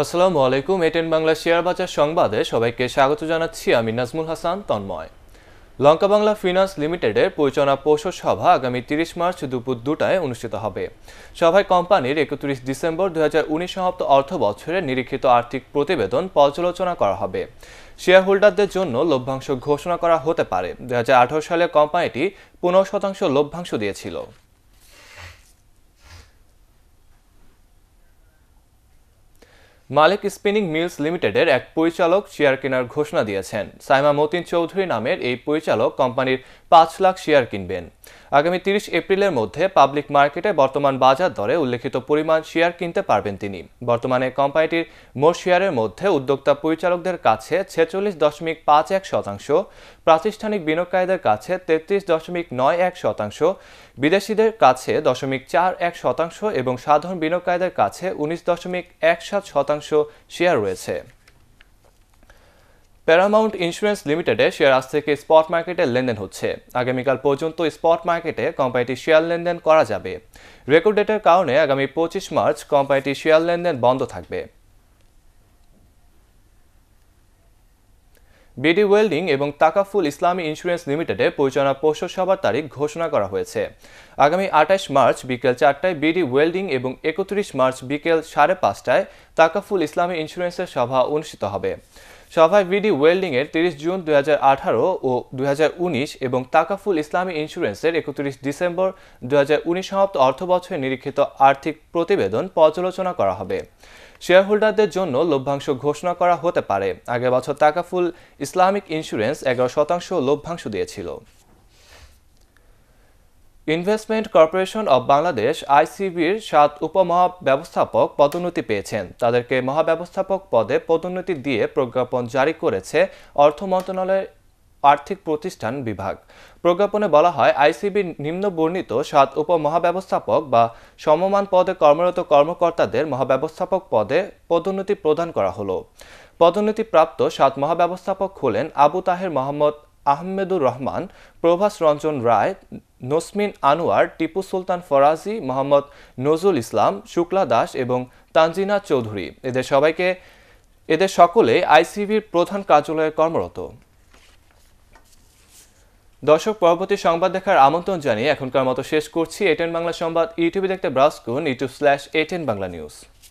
আসসালামু আলাইকুম এটেন বাংলা শেয়ার বাজার সংবাদে সবাইকে স্বাগত জানাচ্ছি আমি নাজমুল হাসান তন্ময় লঙ্কা বাংলা ফিনান্স লিমিটেডের পরিচালনা পর্ষদ সভা আগামী তিরিশ মার্চ দুপুর দুটায় অনুষ্ঠিত হবে সভায় কোম্পানির একত্রিশ ডিসেম্বর দু হাজার উনিশ সমাপ্ত অর্থ বছরের নিরীক্ষিত আর্থিক প্রতিবেদন পর্যালোচনা করা হবে শেয়ার হোল্ডারদের জন্য লভ্যাংশ ঘোষণা করা হতে পারে দু সালে কোম্পানিটি পনেরো শতাংশ লভ্যাংশ দিয়েছিল মালিক স্পিনিং মিলস লিমিটেডের এক পরিচালক শেয়ার কেনার ঘোষণা দিয়েছেন সাইমা মতিন চৌধুরী নামের এই পরিচালক কোম্পানির পাঁচ লাখ শেয়ার কিনবেন আগামী তিরিশ এপ্রিলের মধ্যে পাবলিক মার্কেটে বর্তমান বাজার দরে উল্লেখিত পরিমাণ শেয়ার কিনতে পারবেন তিনি বর্তমানে কোম্পানিটির মোট শেয়ারের মধ্যে উদ্যোক্তা পরিচালকদের কাছে ছেচল্লিশ দশমিক পাঁচ এক শতাংশ প্রাতিষ্ঠানিক বিনিয়োগকারীদের কাছে তেত্রিশ দশমিক নয় এক শতাংশ বিদেশিদের কাছে দশমিক চার এক শতাংশ এবং সাধারণ বিনিয়োগকারীদের কাছে উনিশ দশমিক এক সাত শতাংশ শেয়ার রয়েছে প্যারামাউন্ট ইন্স্যুরেন্স লিমিটেডে শেয়ার আজ থেকে স্পট মার্কেটে লেনদেন হচ্ছে আগামীকাল পর্যন্ত স্পট মার্কেটে কোম্পানিটি শেয়ার লেনদেন করা যাবে রেকর্ড ডেটের কারণে আগামী পঁচিশ মার্চ কোম্পানিটি শেয়ার লেনদেন বন্ধ থাকবে বিডি ওয়েল্ডিং এবং তাকাফুল ইসলামী ইন্স্যুরেন্স লিমিটেডে পরিচালনা পর্ষদ সভার তারিখ ঘোষণা করা হয়েছে আগামী আঠাশ মার্চ বিকেল চারটায় বিডি ওয়েল্ডিং এবং একত্রিশ মার্চ বিকেল সাড়ে পাঁচটায় তাকাফুল ইসলামী ইন্স্যুরেন্সের সভা অনুষ্ঠিত হবে সভায় ভিডি ওয়েল্ডিং এর তিরিশ জুন দুই ও দুই এবং তাকাফুল ইসলামী ইন্স্যুরেন্সের একত্রিশ ডিসেম্বর দুই সমাপ্ত অর্থ বছরের নিরীক্ষিত আর্থিক প্রতিবেদন পর্যালোচনা করা হবে শেয়ারহোল্ডারদের জন্য লভ্যাংশ ঘোষণা করা হতে পারে আগের বছর তাকাফুল ইসলামিক ইন্স্যুরেন্স এগারো শতাংশ লভ্যাংশ দিয়েছিল ইনভেস্টমেন্ট কর্পোরেশন অব বাংলাদেশ আইসিবির সাত উপমহাব্যবস্থাপক পদোন্নতি পেয়েছেন তাদেরকে মহাব্যবস্থাপক পদে পদোন্নতি দিয়ে প্রজ্ঞাপন জারি করেছে অর্থ মন্ত্রণালয়ের আর্থিক প্রতিষ্ঠান বিভাগ প্রজ্ঞাপনে বলা হয় আইসিবির নিম্নবর্ণিত সাত উপমহাব্যবস্থাপক বা সমমান পদে কর্মরত কর্মকর্তাদের মহাব্যবস্থাপক পদে পদোন্নতি প্রদান করা হলো পদোন্নতিপ্রাপ্ত সাত মহাব্যবস্থাপক হলেন আবু তাহের মোহাম্মদ আহমেদুর রহমান প্রভাস রঞ্জন রায় নসমিন আনোয়ার টিপু সুলতান ফরাজি মোহাম্মদ নজরুল ইসলাম শুক্লা দাস এবং তানজিনা চৌধুরী এদের সবাইকে এদের সকলে আইসিবির প্রধান কার্যালয়ে কর্মরত দর্শক পরবর্তী সংবাদ দেখার আমন্ত্রণ জানিয়ে এখনকার মতো শেষ করছি এটেন বাংলা সংবাদ ইউটিউবে দেখতে ব্রাউজ করুন YouTube slash ATN Bangla news